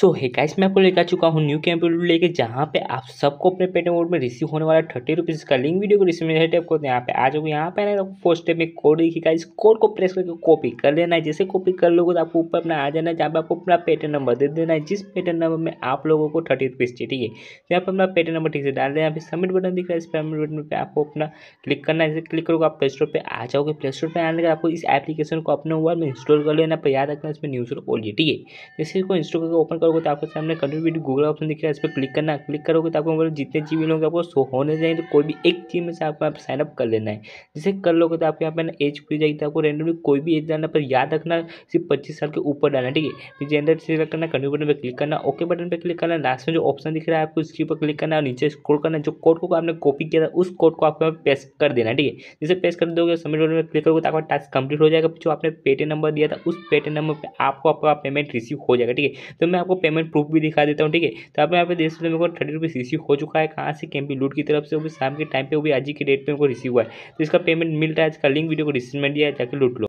सो so, है hey मैं आपको लेकर चुका हूँ न्यू कैंपेड लेके जहाँ पे आप सबको अपने पेटीएम मोड में रिसीव होने वाला थर्टी रुपीज़ का लिंक वीडियो को रिसीव में टाइप करते हैं यहाँ पे आ जाओ यहाँ पे ना आपको फोर्स स्टेप में कोड दिखेगा इस कोड को प्रेस करके कॉपी कर लेना है जैसे कॉपी कर लोगे तो आपको ऊपर अपना आ जाना है जहाँ पे आपको अपना पेटीएम नंबर दे देना है जिस पेटीएम नंबर में आप लोगों को थर्टी रुपीज़ चाहिए ठीक है तो यहाँ पर अपना पेटीएम नंबर ठीक से डाल देना यहाँ पे सबमिट बटन दिख रहा है इस पेमेंट बटन पर आपको अपना क्लिक करना है जैसे क्लिक करोगे आप प्ले स्टोर पर आ जाओगे प्ले स्टोर पर आने के आपको इस एप्लीकेशन को अपने मोबाइल में इंस्टॉल कर लेना पर याद रखना इसमें न्यूज़ बोलिए ठीक है जैसे इसको इंस्टॉल करके ओपन करोगे तो आपके सामने कंट्री वीडियो गूगल ऑप्शन दिख रहा है इस पर क्लिक करना क्लिक करोगे तो आपको मतलब जितने जी बी लोग आपको शो होने जाएंगे तो कोई भी एक चीज में से आपको यहाँ पर साइनअप कर लेना है जैसे कर लोगे तो आपके यहाँ पर एज खुल जाएगी तो आपको रेंडमली कोई भी एज डालना पर याद रखना सिर्फ पच्चीस साल के ऊपर डालना ठीक है जेंडर सिलेक्ट करना कंट्री बटन पर क्लिक करना ओके बटन पर क्लिक करना लास्ट में जो ऑप्शन दिख रहा है आपको इसके ऊपर क्लिक करना और नीचे स्क्रोल करना जो कोड को आपने कॉपी किया था उस कोड को आपको पेस्ट कर देना ठीक है जैसे पेस्ट कर दोगे सबमिट बटन पर क्लिक करोगे तो आपका टास्क कंप्लीट हो जाएगा जो आपने पेटीएम नंबर दिया था उस पेटीएम नंबर पर आपको आपका पेमेंट रिसीव हो जाएगा ठीक है तो मैं आपको आपको पेमेंट प्रूफ भी दिखा देता हूँ ठीक है तो आप यहाँ पे देख सकते हैं मेरे को थर्टी रुपीज़ रिसीव हो चुका है कहाँ से कैंपी लूट की तरफ से वो भी शाम के टाइम पे वो भी आज ही के डेट पे उनको रिसीव हुआ है तो इसका पेमेंट मिल रहा है इसका लिंक वीडियो को डिस्क्रिप्शन में दिया है जाकर लूट लो